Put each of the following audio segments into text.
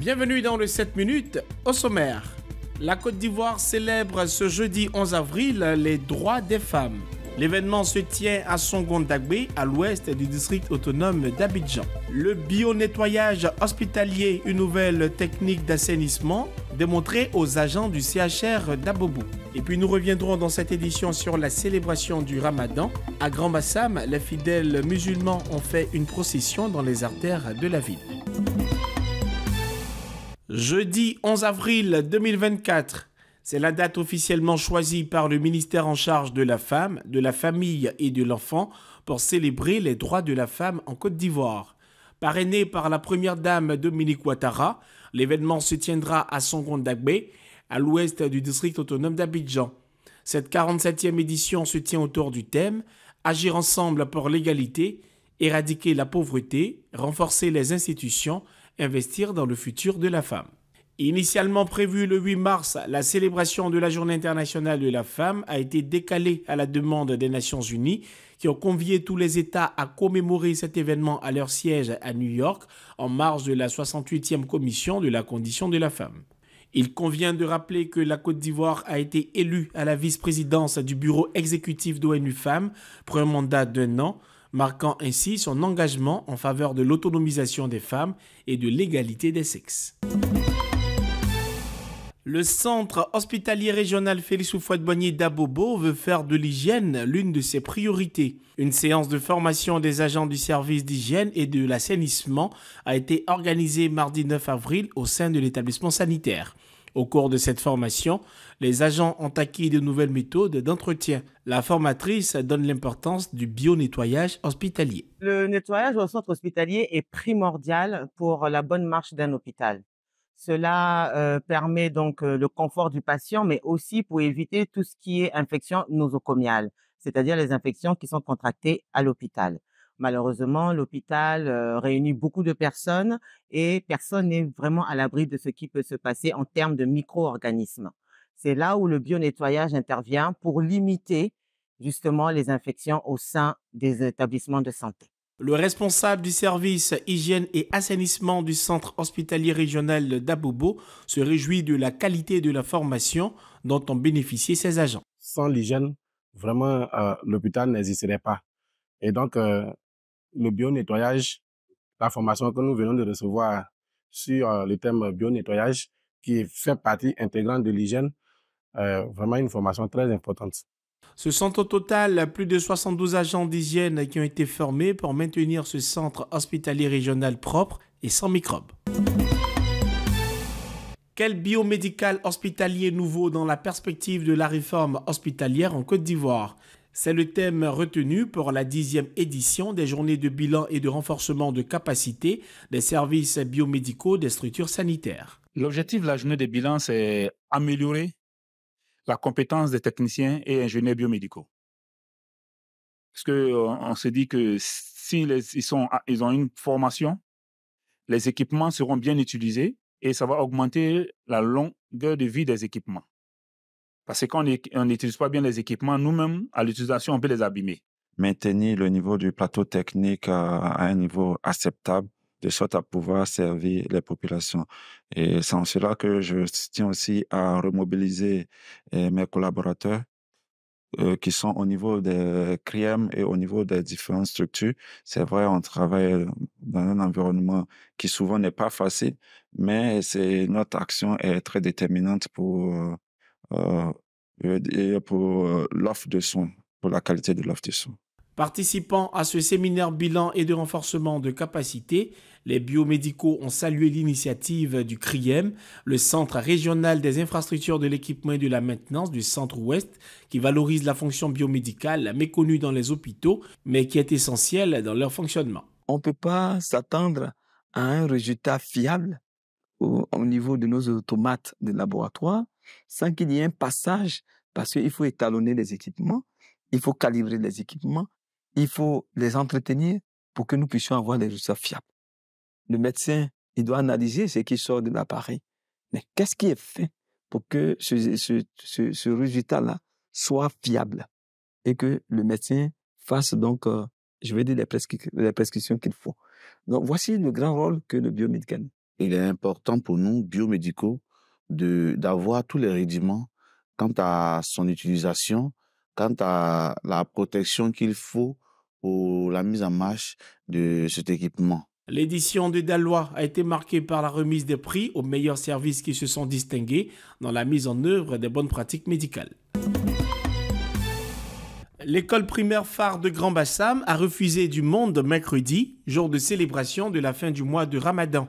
Bienvenue dans le 7 minutes au sommaire. La Côte d'Ivoire célèbre ce jeudi 11 avril les droits des femmes. L'événement se tient à Songondagbe, à l'ouest du district autonome d'Abidjan. Le bio-nettoyage hospitalier, une nouvelle technique d'assainissement démontrée aux agents du CHR d'Abobo. Et puis nous reviendrons dans cette édition sur la célébration du Ramadan. À Grand Bassam, les fidèles musulmans ont fait une procession dans les artères de la ville. Jeudi 11 avril 2024, c'est la date officiellement choisie par le ministère en charge de la femme, de la famille et de l'enfant pour célébrer les droits de la femme en Côte d'Ivoire. Parrainé par la première dame Dominique Ouattara, l'événement se tiendra à Songon-Dagbé, à l'ouest du district autonome d'Abidjan. Cette 47e édition se tient autour du thème Agir ensemble pour l'égalité, éradiquer la pauvreté, renforcer les institutions investir dans le futur de la femme. Initialement prévue le 8 mars, la célébration de la Journée internationale de la femme a été décalée à la demande des Nations Unies, qui ont convié tous les États à commémorer cet événement à leur siège à New York en marge de la 68e commission de la condition de la femme. Il convient de rappeler que la Côte d'Ivoire a été élue à la vice-présidence du bureau exécutif d'ONU Femmes pour un mandat d'un an, marquant ainsi son engagement en faveur de l'autonomisation des femmes et de l'égalité des sexes. Le centre hospitalier régional Félix oufouette Boigny d'Abobo veut faire de l'hygiène l'une de ses priorités. Une séance de formation des agents du service d'hygiène et de l'assainissement a été organisée mardi 9 avril au sein de l'établissement sanitaire. Au cours de cette formation, les agents ont acquis de nouvelles méthodes d'entretien. La formatrice donne l'importance du bio-nettoyage hospitalier. Le nettoyage au centre hospitalier est primordial pour la bonne marche d'un hôpital. Cela euh, permet donc euh, le confort du patient, mais aussi pour éviter tout ce qui est infection nosocomiale, c'est-à-dire les infections qui sont contractées à l'hôpital. Malheureusement, l'hôpital euh, réunit beaucoup de personnes et personne n'est vraiment à l'abri de ce qui peut se passer en termes de micro-organismes. C'est là où le bio-nettoyage intervient pour limiter justement les infections au sein des établissements de santé. Le responsable du service hygiène et assainissement du centre hospitalier régional d'Abobo se réjouit de la qualité de la formation dont ont bénéficié ses agents. Sans l'hygiène, vraiment, euh, l'hôpital n'existerait pas. Et donc, euh, le bio-nettoyage, la formation que nous venons de recevoir sur euh, le thème bio-nettoyage, qui fait partie intégrante de l'hygiène, euh, vraiment une formation très importante. Ce centre au total plus de 72 agents d'hygiène qui ont été formés pour maintenir ce centre hospitalier régional propre et sans microbes. Quel biomédical hospitalier nouveau dans la perspective de la réforme hospitalière en Côte d'Ivoire c'est le thème retenu pour la dixième édition des journées de bilan et de renforcement de capacité des services biomédicaux des structures sanitaires. L'objectif de la journée de bilan, c'est améliorer la compétence des techniciens et ingénieurs biomédicaux. Parce qu'on euh, se dit que s'ils ont une formation, les équipements seront bien utilisés et ça va augmenter la longueur de vie des équipements. Parce qu'on on n'utilise pas bien les équipements, nous-mêmes, à l'utilisation, on peut les abîmer. Maintenir le niveau du plateau technique à un niveau acceptable de sorte à pouvoir servir les populations. Et c'est en cela que je tiens aussi à remobiliser eh, mes collaborateurs euh, qui sont au niveau des CRIEM et au niveau des différentes structures. C'est vrai, on travaille dans un environnement qui souvent n'est pas facile, mais notre action est très déterminante pour euh, et pour euh, l'offre de soins, pour la qualité de l'offre de soins. Participant à ce séminaire bilan et de renforcement de capacité, les biomédicaux ont salué l'initiative du CRIEM, le Centre régional des infrastructures de l'équipement et de la maintenance du Centre-Ouest, qui valorise la fonction biomédicale méconnue dans les hôpitaux, mais qui est essentielle dans leur fonctionnement. On ne peut pas s'attendre à un résultat fiable au niveau de nos automates de laboratoire sans qu'il y ait un passage, parce qu'il faut étalonner les équipements, il faut calibrer les équipements, il faut les entretenir pour que nous puissions avoir des résultats fiables. Le médecin, il doit analyser ce qui sort de l'appareil. Mais qu'est-ce qui est fait pour que ce, ce, ce, résultat-là soit fiable et que le médecin fasse donc, euh, je vais dire, les, prescriptions qu'il faut. Donc voici le grand rôle que le biomédicament. Il est important pour nous, biomédicaux, d'avoir tous les rudiments quant à son utilisation, quant à la protection qu'il faut pour la mise en marche de cet équipement. L'édition de Dallois a été marquée par la remise des prix aux meilleurs services qui se sont distingués dans la mise en œuvre des bonnes pratiques médicales. L'école primaire phare de Grand Bassam a refusé du monde mercredi, jour de célébration de la fin du mois de Ramadan.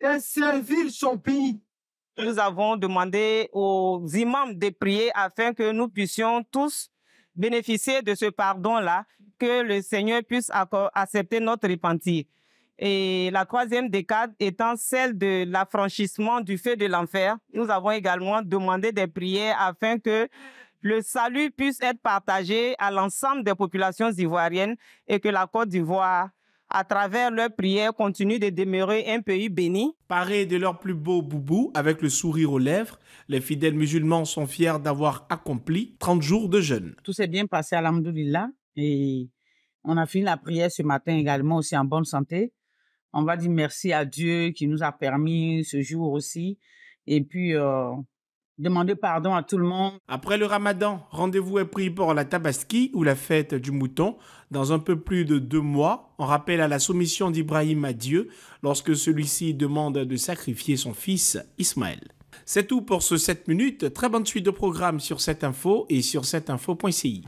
et servir Nous avons demandé aux imams de prier afin que nous puissions tous bénéficier de ce pardon-là, que le Seigneur puisse accepter notre repentir. Et la troisième décade étant celle de l'affranchissement du feu de l'enfer, nous avons également demandé des prières afin que le salut puisse être partagé à l'ensemble des populations ivoiriennes et que la Côte d'Ivoire à travers leurs prières, continuent de demeurer un pays béni. Parés de leurs plus beaux boubous, avec le sourire aux lèvres, les fidèles musulmans sont fiers d'avoir accompli 30 jours de jeûne. Tout s'est bien passé, Alhamdoulilah. Et on a fini la prière ce matin également, aussi en bonne santé. On va dire merci à Dieu qui nous a permis ce jour aussi. Et puis, euh, Demandez pardon à tout le monde. Après le ramadan, rendez-vous est pris pour la tabaski ou la fête du mouton dans un peu plus de deux mois. On rappelle à la soumission d'Ibrahim à Dieu lorsque celui-ci demande de sacrifier son fils Ismaël. C'est tout pour ce 7 minutes. Très bonne suite de programme sur cette info et sur cette infoci